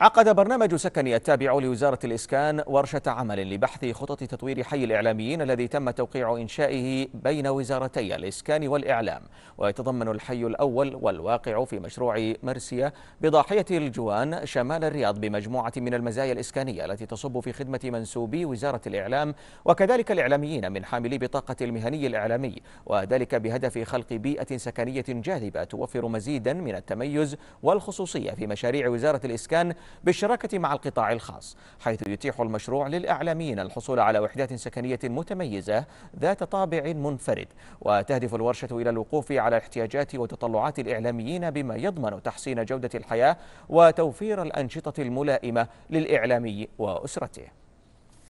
عقد برنامج سكني التابع لوزارة الإسكان ورشة عمل لبحث خطط تطوير حي الإعلاميين الذي تم توقيع إنشائه بين وزارتي الإسكان والإعلام ويتضمن الحي الأول والواقع في مشروع مرسية بضاحية الجوان شمال الرياض بمجموعة من المزايا الإسكانية التي تصب في خدمة منسوبي وزارة الإعلام وكذلك الإعلاميين من حاملي بطاقة المهني الإعلامي وذلك بهدف خلق بيئة سكنية جاذبة توفر مزيدا من التميز والخصوصية في مشاريع وزارة الإسكان بالشراكة مع القطاع الخاص حيث يتيح المشروع للإعلاميين الحصول على وحدات سكنية متميزة ذات طابع منفرد وتهدف الورشة إلى الوقوف على احتياجات وتطلعات الإعلاميين بما يضمن تحسين جودة الحياة وتوفير الأنشطة الملائمة للإعلامي وأسرته